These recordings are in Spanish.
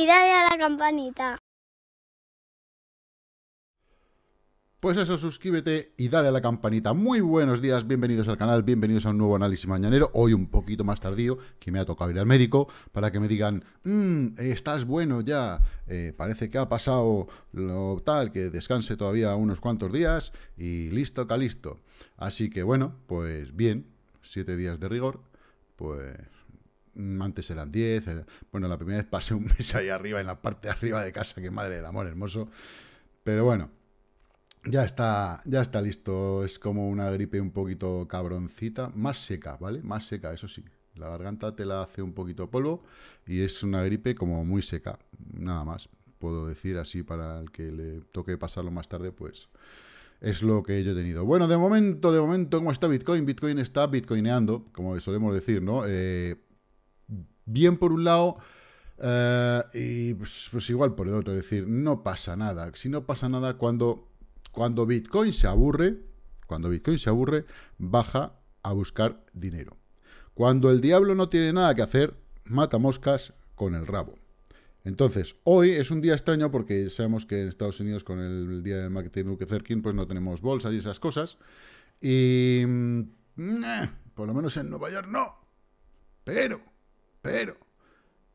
y dale a la campanita. Pues eso, suscríbete y dale a la campanita. Muy buenos días, bienvenidos al canal, bienvenidos a un nuevo análisis mañanero. Hoy un poquito más tardío, que me ha tocado ir al médico para que me digan, mm, estás bueno ya, eh, parece que ha pasado lo tal, que descanse todavía unos cuantos días y listo, calisto. Así que bueno, pues bien, siete días de rigor, pues antes eran 10. Bueno, la primera vez pasé un mes ahí arriba, en la parte de arriba de casa, que madre del amor hermoso. Pero bueno, ya está, ya está listo. Es como una gripe un poquito cabroncita, más seca, ¿vale? Más seca, eso sí. La garganta te la hace un poquito polvo y es una gripe como muy seca, nada más. Puedo decir así para el que le toque pasarlo más tarde, pues es lo que yo he tenido. Bueno, de momento, de momento, ¿cómo está Bitcoin? Bitcoin está bitcoineando, como solemos decir, ¿no? Eh, bien por un lado eh, y pues, pues, igual por el otro. Es decir, no pasa nada. Si no pasa nada, cuando, cuando Bitcoin se aburre, cuando Bitcoin se aburre, baja a buscar dinero. Cuando el diablo no tiene nada que hacer, mata moscas con el rabo. Entonces, hoy es un día extraño porque sabemos que en Estados Unidos con el día del marketing Luke pues no tenemos bolsa y esas cosas. Y... Mm, eh, por lo menos en Nueva York no. Pero pero,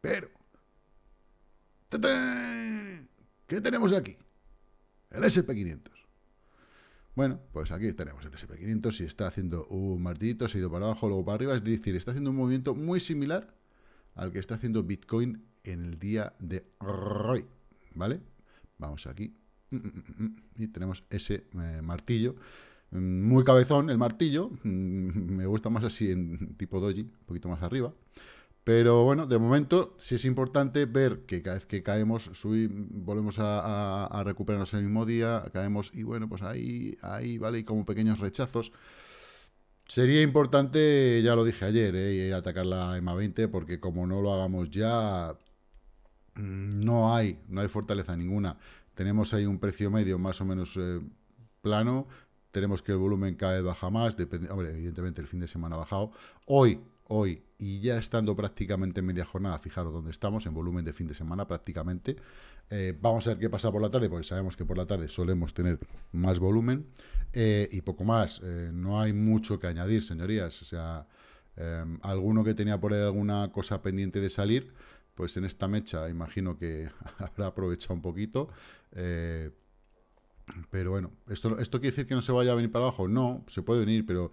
pero, ¿qué tenemos aquí? El SP500. Bueno, pues aquí tenemos el SP500 y está haciendo un martillito, se ha ido para abajo, luego para arriba, es decir, está haciendo un movimiento muy similar al que está haciendo Bitcoin en el día de hoy, ¿vale? Vamos aquí mm, mm, mm, y tenemos ese eh, martillo, muy cabezón el martillo, me gusta más así en tipo doji, un poquito más arriba, pero bueno, de momento sí es importante ver que cada vez que caemos, volvemos a, recuperarnos el mismo día, caemos y bueno, pues ahí, ahí, ¿vale? Y como pequeños rechazos. Sería importante, ya lo dije ayer, eh, ir a atacar la EMA 20, porque como no lo hagamos ya, no hay, no hay fortaleza ninguna. Tenemos ahí un precio medio más o menos eh, plano, tenemos que el volumen cae, baja más, depende, hombre, evidentemente el fin de semana ha bajado. Hoy hoy y ya estando prácticamente en media jornada, fijaros dónde estamos, en volumen de fin de semana prácticamente. Eh, vamos a ver qué pasa por la tarde, porque sabemos que por la tarde solemos tener más volumen eh, y poco más. Eh, no hay mucho que añadir, señorías. O sea, alguno que tenía por ahí alguna cosa pendiente de salir, pues en esta mecha imagino que habrá aprovechado un poquito. pero bueno, esto, ¿esto quiere decir que no se vaya a venir para abajo? No, se puede venir, pero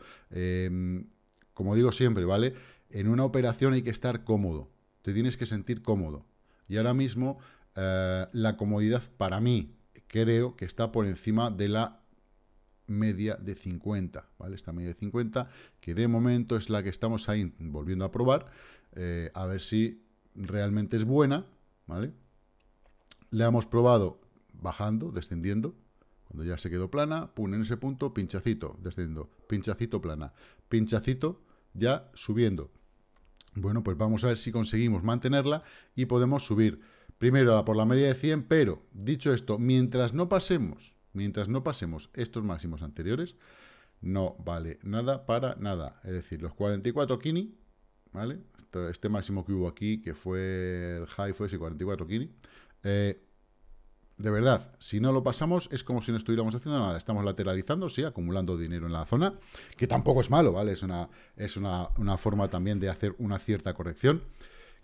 como digo siempre, ¿vale? En una operación hay que estar cómodo, te tienes que sentir cómodo. Y ahora mismo eh, la comodidad para mí creo que está por encima de la media de 50, ¿vale? Esta media de 50, que de momento es la que estamos ahí volviendo a probar, eh, a ver si realmente es buena, ¿vale? La hemos probado bajando, descendiendo, cuando ya se quedó plana, pum, en ese punto, pinchacito, descendiendo, pinchacito plana, pinchacito, ya subiendo. Bueno, pues vamos a ver si conseguimos mantenerla y podemos subir primero por la media de 100, pero dicho esto, mientras no pasemos, mientras no pasemos estos máximos anteriores, no vale nada para nada. Es decir, los 44 kini, ¿vale? Este máximo que hubo aquí, que fue el high, fue ese 44 kini, eh, de verdad, si no lo pasamos es como si no estuviéramos haciendo nada. Estamos lateralizando, sí, acumulando dinero en la zona, que tampoco es malo, ¿vale? Es una, es una, forma también de hacer una cierta corrección.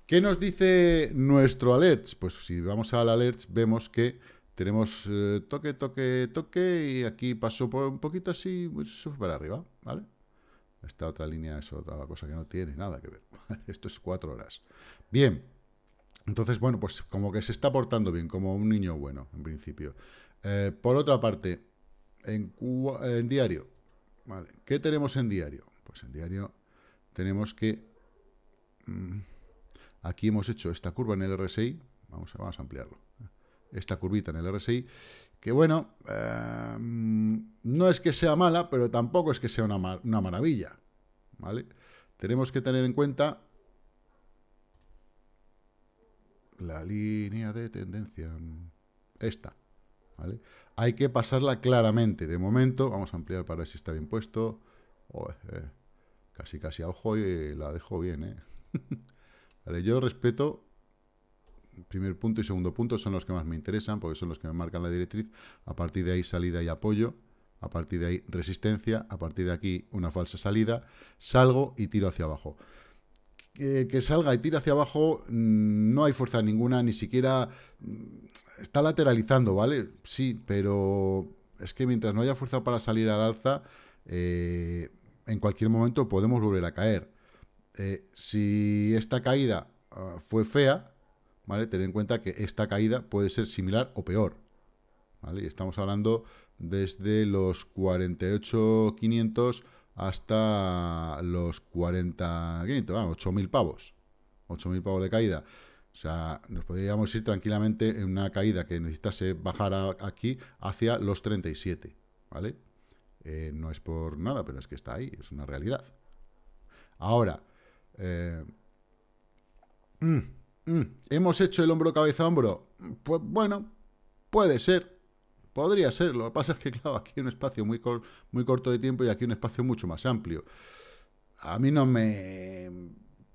¿Qué nos dice nuestro alert? Pues si vamos al alert, vemos que tenemos eh, toque, toque, toque y aquí pasó por un poquito así, pues, para arriba, ¿vale? Esta otra línea es otra cosa que no tiene nada que ver. Esto es cuatro horas. Bien, entonces, bueno, pues como que se está portando bien, como un niño bueno, en principio. Eh, por otra parte, en, diario, vale, ¿qué tenemos en diario? Pues en diario tenemos que... Mm, aquí hemos hecho esta curva en el RSI, vamos a, ampliarlo, ¿eh? esta curvita en el RSI, que bueno, em, no es que sea mala, pero tampoco es que sea una, una maravilla, ¿vale? Tenemos que tener en cuenta la línea de tendencia, mm, esta, ¿vale? Hay que pasarla claramente, de momento, vamos a ampliar para ver si está bien puesto, casi casi a ojo y eh, la dejo bien, ¿eh? vale, yo respeto, primer punto y segundo punto son los que más me interesan, porque son los que me marcan la directriz, a partir de ahí salida y apoyo, a partir de ahí resistencia, a partir de aquí una falsa salida, salgo y tiro hacia abajo que, salga y tire hacia abajo, mm, no hay fuerza ninguna, ni siquiera mm, está lateralizando, ¿vale? Sí, pero es que mientras no haya fuerza para salir al alza, eh, en cualquier momento podemos volver a caer. Eh, si esta caída ah, fue fea, ¿vale? Ten en cuenta que esta caída puede ser similar o peor. ¿vale? Y estamos hablando desde los 48.500 hasta los 40 vamos, 8.000 pavos, 8.000 pavos de caída. O sea, nos podríamos ir tranquilamente en una caída que necesitase bajar aquí hacia los 37, ¿vale? Eh, no es por nada, pero es que está ahí, es una realidad. Ahora, eh, mm, mm, ¿hemos hecho el hombro cabeza a hombro? Pues bueno, puede ser, Podría ser, lo que pasa es que, claro, aquí hay un espacio muy, muy corto de tiempo y aquí un espacio mucho más amplio. A mí no me...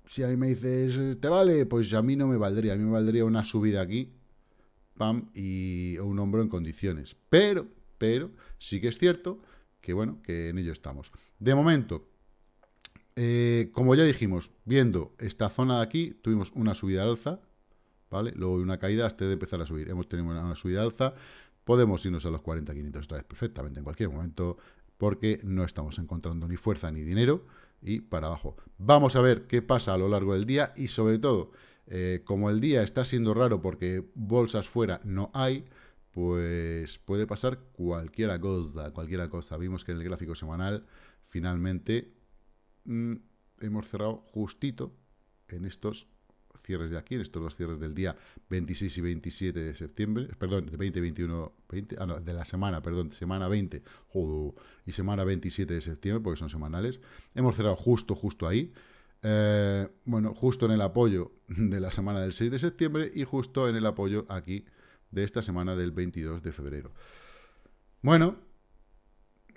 Si a mí me dices, ¿te vale? Pues a mí no me valdría. A mí me valdría una subida aquí, pam, y un hombro en condiciones. Pero, pero, sí que es cierto que, bueno, que en ello estamos. De momento, eh, como ya dijimos, viendo esta zona de aquí, tuvimos una subida alza, ¿vale? Luego una caída hasta de empezar a subir. Hemos tenido una, subida alza, Podemos irnos a los 40-500 otra vez perfectamente en cualquier momento, porque no estamos encontrando ni fuerza ni dinero y para abajo. Vamos a ver qué pasa a lo largo del día y sobre todo, eh, como el día está siendo raro porque bolsas fuera no hay, pues puede pasar cualquier cosa, cualquier cosa. Vimos que en el gráfico semanal finalmente mm, hemos cerrado justito en estos cierres de aquí, en estos dos cierres del día 26 y 27 de septiembre, eh, perdón, de 20 20, ah, de la semana, perdón, semana 20 y semana 27 de septiembre, porque son semanales. Hemos cerrado justo, justo ahí. Eh, bueno, justo en el apoyo de la semana del 6 de septiembre y justo en el apoyo aquí de esta semana del 22 de febrero. Bueno,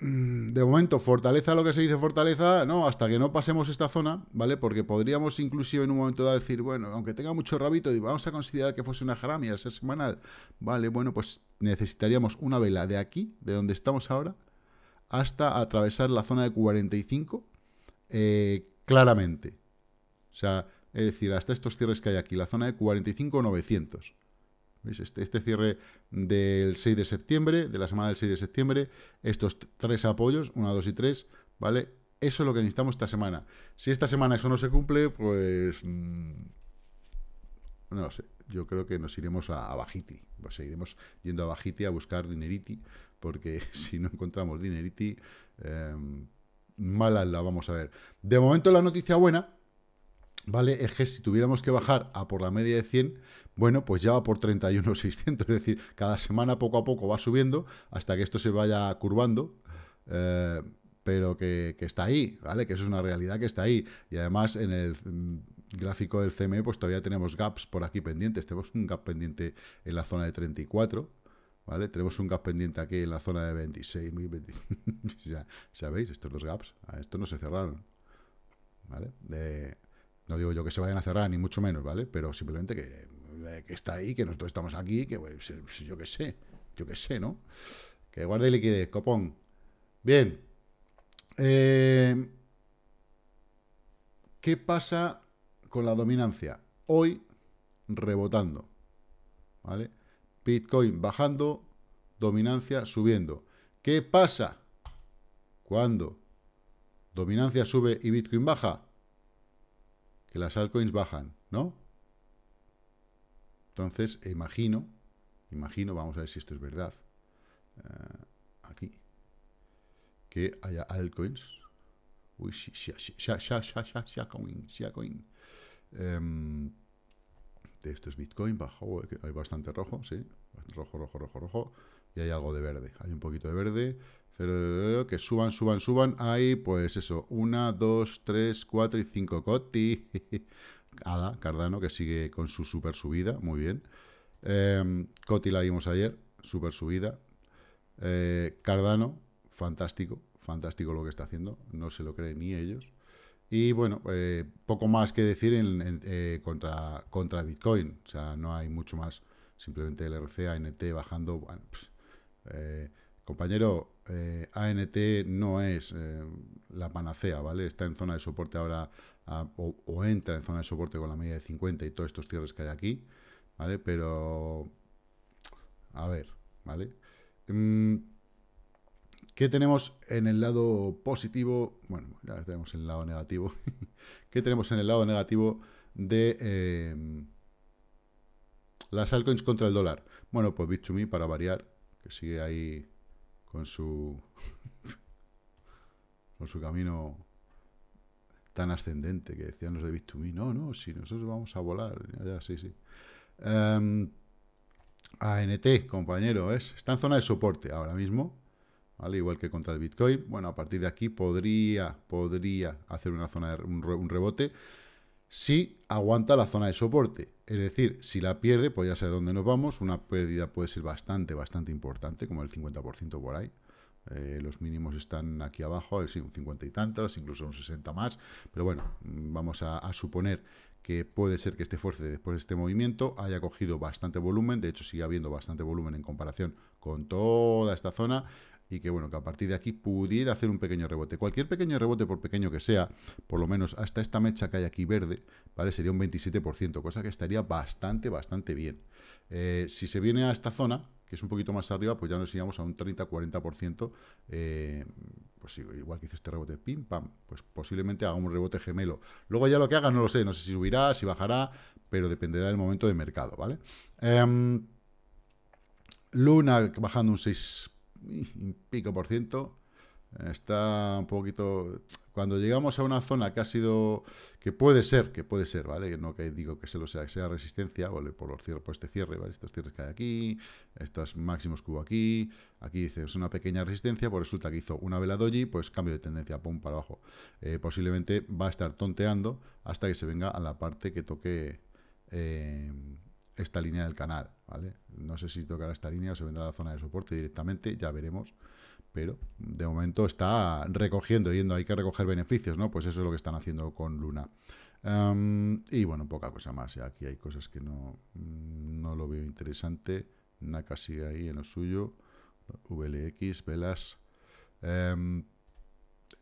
Mm, de momento, fortaleza lo que se dice fortaleza, no, hasta que no pasemos esta zona, ¿vale? Porque podríamos inclusive en un momento dado decir, bueno, aunque tenga mucho rabito, y vamos a considerar que fuese una jaramia ser semanal. Vale, bueno, pues necesitaríamos una vela de aquí, de donde estamos ahora, hasta atravesar la zona de 45 eh, claramente. O sea, es decir, hasta estos cierres que hay aquí, la zona de 45-900. Este, este, cierre del 6 de septiembre, de la semana del 6 de septiembre, estos tres apoyos, 1, 2 y 3, ¿vale? Eso es lo que necesitamos esta semana. Si esta semana eso no se cumple, pues... Mm, no lo sé. Yo creo que nos iremos a, Bajiti. Pues seguiremos yendo a Bajiti a buscar dineriti, porque si no encontramos dineriti, eh, em, malas la vamos a ver. De momento la noticia buena ¿vale? Es que si tuviéramos que bajar a por la media de 100, bueno, pues ya va por 31,600, es decir, cada semana poco a poco va subiendo hasta que esto se vaya curvando, eh, pero que, está ahí, ¿vale? Que eso es una realidad que está ahí. Y además en el mm, gráfico del CME, pues todavía tenemos gaps por aquí pendientes, tenemos un gap pendiente en la zona de 34, ¿vale? Tenemos un gap pendiente aquí en la zona de 26, ya, ¿sabéis? Estos dos gaps, a no se cerraron, ¿vale? No digo yo que se vayan a cerrar, ni mucho menos, ¿vale? Pero simplemente que, eh, está ahí, que nosotros estamos aquí, que pues, pues, yo qué sé, yo qué sé, ¿no? Que guarde liquidez, copón. Bien. Eh, ¿Qué pasa con la dominancia? Hoy rebotando, ¿vale? Bitcoin bajando, dominancia subiendo. ¿Qué pasa cuando dominancia sube y Bitcoin baja? que las altcoins bajan, ¿no? Entonces, imagino, imagino, vamos a ver si esto es verdad, eh, aquí, que haya altcoins, uy, Shacoin, coin. um, esto es Bitcoin, bajo, eh, hay bastante rojo, sí, rojo, rojo, rojo, rojo, y hay algo de verde. Hay un poquito de verde. Que suban, suban, suban. Hay, pues eso, una, dos, tres, cuatro y cinco Coti. Ada, Cardano, que sigue con su super subida. Muy bien. Em, Coti la vimos ayer. Super subida. Eh, Cardano, fantástico. Fantástico lo que está haciendo. No se lo creen ni ellos. Y bueno, eh, poco más que decir en, eh, contra, contra Bitcoin. O sea, no hay mucho más simplemente el ANT bajando, eh, compañero, eh, ANT no es eh, la panacea, ¿vale? Está en zona de soporte ahora o, entra en zona de soporte con la media de 50 y todos estos cierres que hay aquí, ¿vale? Pero, a ver, ¿vale? Mm, ¿Qué tenemos en el lado positivo? Bueno, ya tenemos en el lado negativo. ¿Qué tenemos en el lado negativo de las altcoins contra el dólar? Bueno, pues bit 2 para variar, que sigue ahí con su con su camino tan ascendente que decían los de Bit 2 No, no, si nosotros vamos a volar. Ya, sí, sí. Em, ANT, compañero, es está en zona de soporte ahora mismo, ¿vale? igual que contra el Bitcoin. Bueno, a partir de aquí podría, podría hacer una zona de, un rebote si aguanta la zona de soporte. Es decir, si la pierde, pues ya sé dónde nos vamos. Una pérdida puede ser bastante, bastante importante, como el 50% por ahí. Eh, los mínimos están aquí abajo, si un 50 y tantos, incluso un 60 más. Pero bueno, mm, vamos a, suponer que puede ser que este fuerte después de este movimiento haya cogido bastante volumen, de hecho sigue habiendo bastante volumen en comparación con toda esta zona, y que bueno, que a partir de aquí pudiera hacer un pequeño rebote. Cualquier pequeño rebote, por pequeño que sea, por lo menos hasta esta mecha que hay aquí verde, ¿vale? Sería un 27%, cosa que estaría bastante, bastante bien. Eh, si se viene a esta zona, que es un poquito más arriba, pues ya nos iríamos a un 30-40%, eh, pues igual que hice este rebote, pim, pam, pues posiblemente haga un rebote gemelo. Luego ya lo que haga no lo sé, no sé si subirá, si bajará, pero dependerá del momento de mercado, ¿vale? Em, Luna bajando un 6%, un pico por ciento. Está un poquito... Cuando llegamos a una zona que ha sido... Que puede ser, que puede ser, ¿vale? No que digo que se lo sea, que sea resistencia, ¿vale? Por, los cierre, por este cierre, ¿vale? Estos cierres que hay aquí, estos máximos cubo aquí. Aquí dice, es una pequeña resistencia, por pues resulta que hizo una vela doji, pues cambio de tendencia, pum, para abajo. Eh, posiblemente va a estar tonteando hasta que se venga a la parte que toque... Eh, esta línea del canal, ¿vale? No sé si tocará esta línea o se vendrá a la zona de soporte directamente, ya veremos. Pero de momento está recogiendo, yendo, hay que recoger beneficios, ¿no? Pues eso es lo que están haciendo con Luna. Em, y bueno, poca cosa más. Ya aquí hay cosas que no, mm, lo veo interesante. Naka sigue ahí en lo suyo. VLX, velas. Em,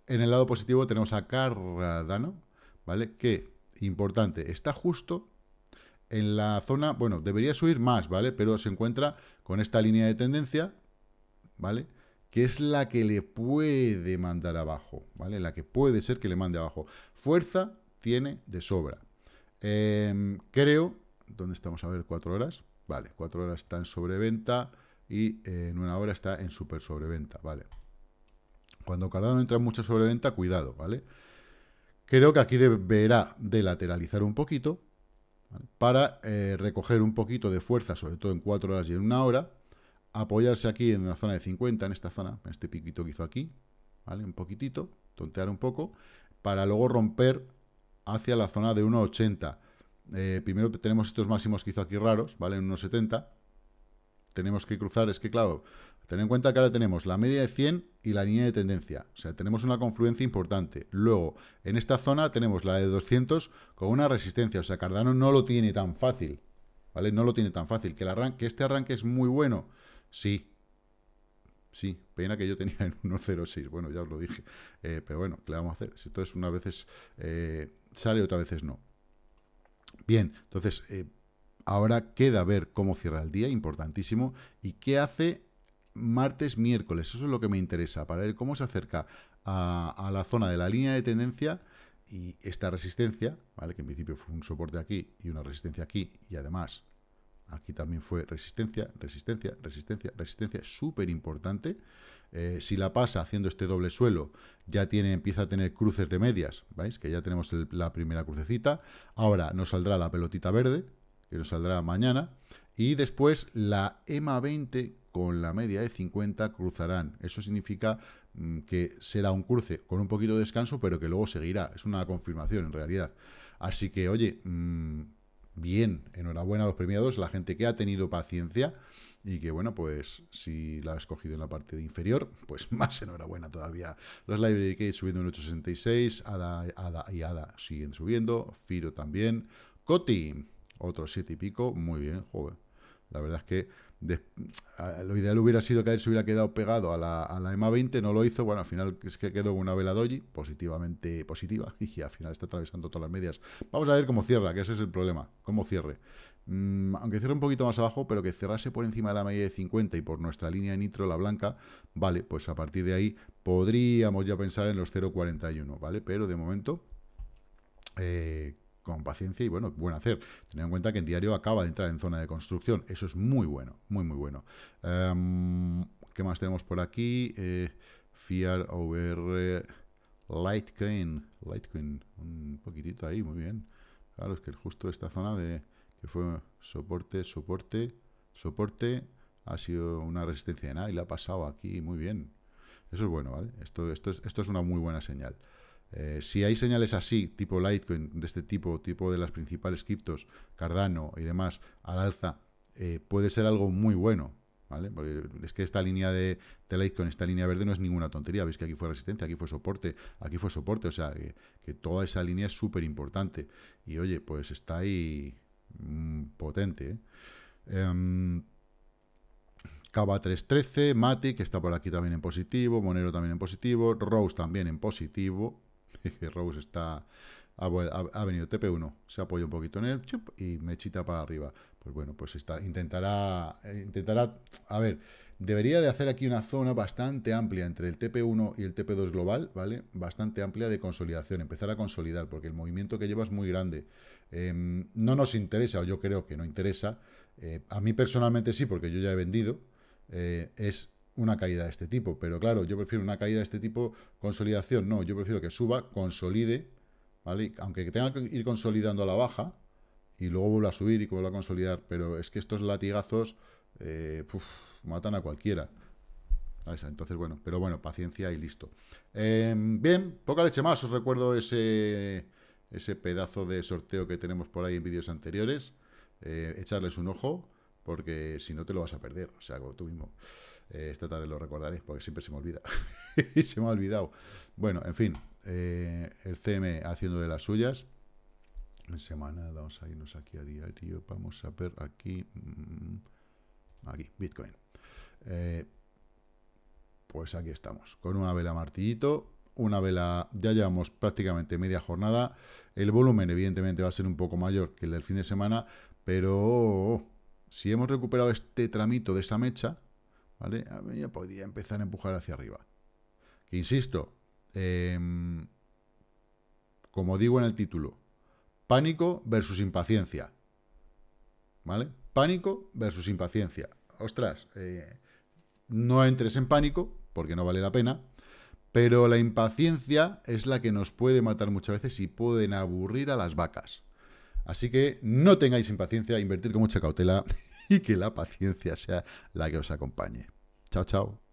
en el lado positivo tenemos a Cardano, ¿vale? Que, importante, está justo en la zona, bueno, debería subir más, ¿vale? Pero se encuentra con esta línea de tendencia, ¿vale? Que es la que le puede mandar abajo, ¿vale? La que puede ser que le mande abajo. Fuerza tiene de sobra. Em, creo, ¿dónde estamos? A ver, cuatro horas. Vale, cuatro horas está en sobreventa y eh, en una hora está en super sobreventa, ¿vale? Cuando Cardano entra en mucha sobreventa, cuidado, ¿vale? Creo que aquí deberá de lateralizar un poquito, para eh, recoger un poquito de fuerza, sobre todo en 4 horas y en una hora, apoyarse aquí en la zona de 50, en esta zona, en este piquito que hizo aquí, ¿vale? un poquitito, tontear un poco, para luego romper hacia la zona de 1,80. Eh, primero tenemos estos máximos que hizo aquí raros, ¿vale? En 1,70 tenemos que cruzar es que, claro, tener en cuenta que ahora tenemos la media de 100 y la línea de tendencia. O sea, tenemos una confluencia importante. Luego, en esta zona tenemos la de 200 con una resistencia. O sea, Cardano no lo tiene tan fácil. ¿Vale? No lo tiene tan fácil. ¿Que, el arranque, este arranque es muy bueno? Sí. Sí, pena que yo tenía en 1.06. Bueno, ya os lo dije. Eh, pero bueno, ¿qué le vamos a hacer? Si entonces unas veces eh, sale, otras veces no. Bien, entonces... Eh, Ahora queda ver cómo cierra el día, importantísimo, y qué hace martes, miércoles. Eso es lo que me interesa, para ver cómo se acerca a, la zona de la línea de tendencia y esta resistencia, ¿vale? que en principio fue un soporte aquí y una resistencia aquí, y además aquí también fue resistencia, resistencia, resistencia, resistencia, súper importante. Eh, si la pasa haciendo este doble suelo, ya tiene, empieza a tener cruces de medias, ¿veis? Que ya tenemos la primera crucecita. Ahora nos saldrá la pelotita verde, que nos saldrá mañana. Y después la EMA 20 con la media de 50 cruzarán. Eso significa mm, que será un cruce con un poquito de descanso, pero que luego seguirá. Es una confirmación en realidad. Así que, oye, mm, bien, enhorabuena a los premiados, la gente que ha tenido paciencia y que, bueno, pues si la has cogido en la parte inferior, pues más enhorabuena todavía. Los Library que subiendo en 866, Ada, Ada y Ada siguen subiendo, Firo también, Coti otro 7 y pico, muy bien, joven La verdad es que lo ideal hubiera sido que él se hubiera quedado pegado a la, a EMA 20, no lo hizo, bueno, al final es que quedó una vela doji positivamente positiva, y al final está atravesando todas las medias. Vamos a ver cómo cierra, que ese es el problema, cómo cierre. Mm, aunque cierre un poquito más abajo, pero que cerrase por encima de la media de 50 y por nuestra línea de nitro, la blanca, vale, pues a partir de ahí podríamos ya pensar en los 0,41, ¿vale? Pero de momento... Eh, con paciencia y bueno, buen hacer. Tened en cuenta que en diario acaba de entrar en zona de construcción. Eso es muy bueno, muy, muy bueno. Em, ¿Qué más tenemos por aquí? Eh, Fiar over Litecoin. Litecoin, un poquitito ahí, muy bien. Claro, es que justo esta zona de que fue soporte, soporte, soporte, ha sido una resistencia de nada y la ha pasado aquí muy bien. Eso es bueno, ¿vale? Esto, esto, esto es una muy buena señal. Eh, si hay señales así, tipo Litecoin, de este tipo, tipo de las principales criptos, Cardano y demás, al alza, eh, puede ser algo muy bueno, ¿vale? es que esta línea de, Litecoin, esta línea verde, no es ninguna tontería. Veis que aquí fue resistencia, aquí fue soporte, aquí fue soporte, o sea, que, toda esa línea es súper importante. Y oye, pues está ahí mm, potente, ¿eh? 313, em, Matic está por aquí también en positivo, Monero también en positivo, Rose también en positivo, Rose está ha, venido TP1, se apoya un poquito en él chup, y mechita para arriba. Pues bueno, pues está, intentará, eh, intentará, a ver, debería de hacer aquí una zona bastante amplia entre el TP1 y el TP2 global, ¿vale? Bastante amplia de consolidación, empezar a consolidar, porque el movimiento que lleva es muy grande. Em, no nos interesa, o yo creo que no interesa, eh, a mí personalmente sí, porque yo ya he vendido, eh, es una caída de este tipo. Pero claro, yo prefiero una caída de este tipo, consolidación, no, yo prefiero que suba, consolide, ¿vale? Aunque tenga que ir consolidando a la baja y luego vuelva a subir y vuelva a consolidar, pero es que estos latigazos eh, matan a cualquiera. Entonces, bueno, pero bueno, paciencia y listo. Eh, bien, poca leche más, os recuerdo ese, pedazo de sorteo que tenemos por ahí en vídeos anteriores. Eh, echarles un ojo, porque si no te lo vas a perder, o sea, como tú mismo. Eh, esta tarde lo recordaréis porque siempre se me olvida. y se me ha olvidado. Bueno, en fin, eh, el CM haciendo de las suyas. En semana, vamos a irnos aquí a diario. Vamos a ver aquí. Mm, aquí, Bitcoin. Eh, pues aquí estamos, con una vela martillito, una vela, ya llevamos prácticamente media jornada, el volumen evidentemente va a ser un poco mayor que el del fin de semana, pero oh, si hemos recuperado este tramito de esa mecha, ¿vale? Ya podía empezar a empujar hacia arriba. Que insisto, em, como digo en el título, pánico versus impaciencia, ¿vale? Pánico versus impaciencia. Ostras, eh, no entres en pánico, porque no vale la pena, pero la impaciencia es la que nos puede matar muchas veces y pueden aburrir a las vacas. Así que no tengáis impaciencia, invertir con mucha cautela y que la paciencia sea la que os acompañe. Chao, chao.